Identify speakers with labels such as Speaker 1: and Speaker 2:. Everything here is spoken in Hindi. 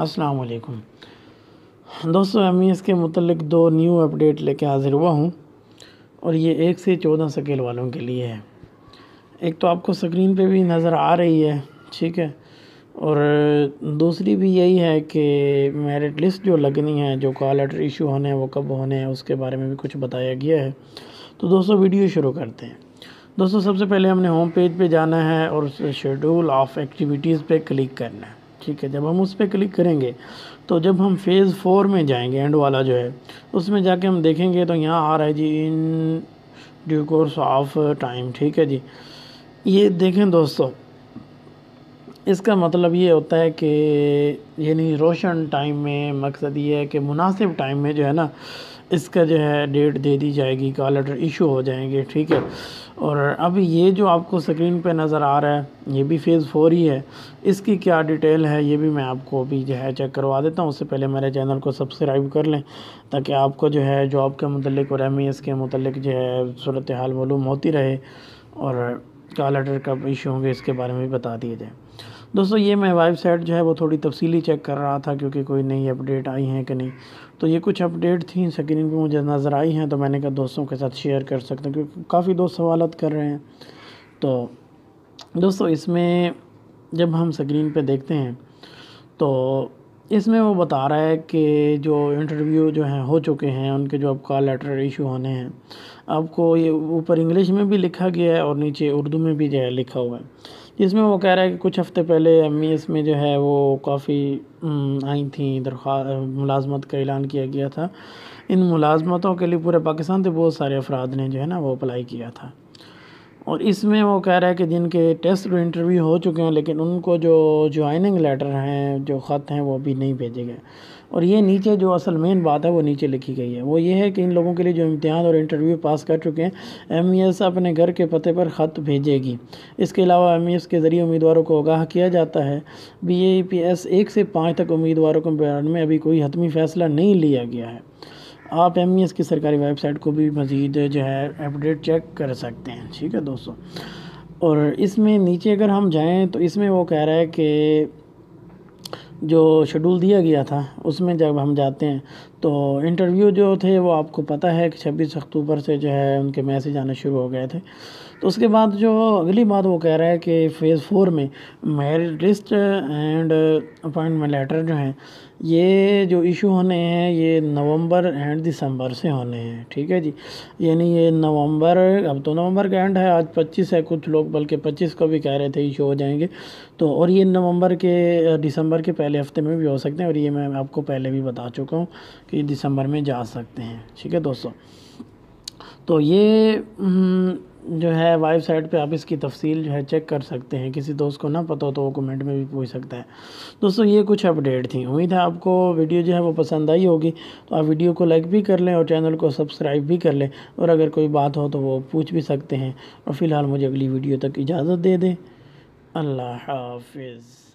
Speaker 1: अस्सलाम वालेकुम दोस्तों एम e के मतलब दो न्यू अपडेट लेके हाज़िर हुआ हूँ और ये एक से चौदह सकेल वालों के लिए है एक तो आपको स्क्रीन पे भी नज़र आ रही है ठीक है और दूसरी भी यही है कि मेरिट लिस्ट जो लगनी है जो कॉल लेटर इशू होने हैं वो कब होने हैं उसके बारे में भी कुछ बताया गया है तो दोस्तों वीडियो शुरू करते हैं दोस्तों सबसे पहले हमने होम पेज पे जाना है और शेड्यूल ऑफ एक्टिविटीज़ पे क्लिक करना है ठीक है जब हम उस पर क्लिक करेंगे तो जब हम फेज़ फोर में जाएंगे एंड वाला जो है उसमें जाके हम देखेंगे तो यहाँ आ रहा है जी in due course of time ठीक है जी ये देखें दोस्तों इसका मतलब ये होता है कि यानी रोशन टाइम में मकसद ये है कि मुनासिब टाइम में जो है ना इसका जो है डेट दे दी जाएगी कॉल लेटर इशू हो जाएंगे ठीक है और अब ये जो आपको स्क्रीन पे नज़र आ रहा है ये भी फेज़ फोर ही है इसकी क्या डिटेल है ये भी मैं आपको अभी जो है चेक करवा देता हूँ उससे पहले मेरे चैनल को सब्सक्राइब कर लें ताकि आपको जो है जॉब के मतलब और एम के मतलब जो है सूरत हाल मालूम होती रहे और कॉल लेटर कब इशू होंगे इसके बारे में भी बता दिया जाए दोस्तों ये मैं वेबसाइट जो है वो थोड़ी तफसीली चेक कर रहा था क्योंकि कोई नई अपडेट आई है कि नहीं तो ये कुछ अपडेट थी स्क्रीन पे मुझे नज़र आई हैं तो मैंने कहा दोस्तों के साथ शेयर कर सकते हैं क्योंकि काफ़ी दोस्त सवाल कर रहे हैं तो दोस्तों इसमें जब हम स्क्रीन पे देखते हैं तो इसमें वो बता रहा है कि जो इंटरव्यू जो हैं हो चुके हैं उनके जो आपका लेटर इशू होने हैं आपको ये ऊपर इंग्लिश में भी लिखा गया है और नीचे उर्दू में भी जो है लिखा हुआ है जिसमें वो कह रहा है कि कुछ हफ़्ते पहले एम ई एस में जो है वो काफ़ी आई थी दरख्वा मुलाजमत का ऐलान किया गया था इन मुलाजमतों के लिए पूरे पाकिस्तान से बहुत सारे अफराद ने जो है ना वो अप्लाई किया था और इसमें वो कह रहा है कि जिनके टेस्ट और इंटरव्यू हो चुके हैं लेकिन उनको जो ज्वाइनिंग लेटर हैं जो ख़त हैं वो अभी नहीं भेजे गए और ये नीचे जो असल मेन बात है वो नीचे लिखी गई है वो ये है कि इन लोगों के लिए जो इम्तिहान और इंटरव्यू पास कर चुके हैं एम e अपने घर के पते पर ख़त भेजेगी इसके अलावा एम e के ज़रिए उम्मीदवारों को आगाह किया जाता है बी ए पी एस एक से पाँच तक उम्मीदवारों के बयान में अभी कोई हतमी फ़ैसला नहीं लिया गया है आप एम e की सरकारी वेबसाइट को भी मज़ीद जो है अपडेट चेक कर सकते हैं ठीक है दोस्तों और इसमें नीचे अगर हम जाएं तो इसमें वो कह रहा है कि जो शेड्यूल दिया गया था उसमें जब हम जाते हैं तो इंटरव्यू जो थे वो आपको पता है कि छब्बीस अक्टूबर से जो है उनके मैसेज आने शुरू हो गए थे तो उसके बाद जो अगली बात वो कह रहा है कि फ़ेज़ फोर में merit list and appointment letter जो हैं ये जो इशू होने हैं ये नवंबर एंड दिसंबर से होने हैं ठीक है जी यानी ये नवंबर अब तो नवंबर का एंड है आज 25 है कुछ लोग बल्कि 25 को भी कह रहे थे इशू हो जाएंगे तो और ये नवंबर के दिसंबर के पहले पहले हफ्ते में भी हो सकते हैं और ये मैं आपको पहले भी बता चुका हूँ कि दिसंबर में जा सकते हैं ठीक है दोस्तों तो ये हम्म, जो है वेबसाइट पे आप इसकी तफसील जो है चेक कर सकते हैं किसी दोस्त को ना पता हो तो वो कमेंट में भी पूछ सकता है दोस्तों ये कुछ अपडेट थी उम्मीद है आपको वीडियो जो है वो पसंद आई होगी तो आप वीडियो को लाइक भी कर लें और चैनल को सब्सक्राइब भी कर लें और अगर कोई बात हो तो वो पूछ भी सकते हैं और फ़िलहाल मुझे अगली वीडियो तक इजाज़त दे दें अल्लाह हाफिज़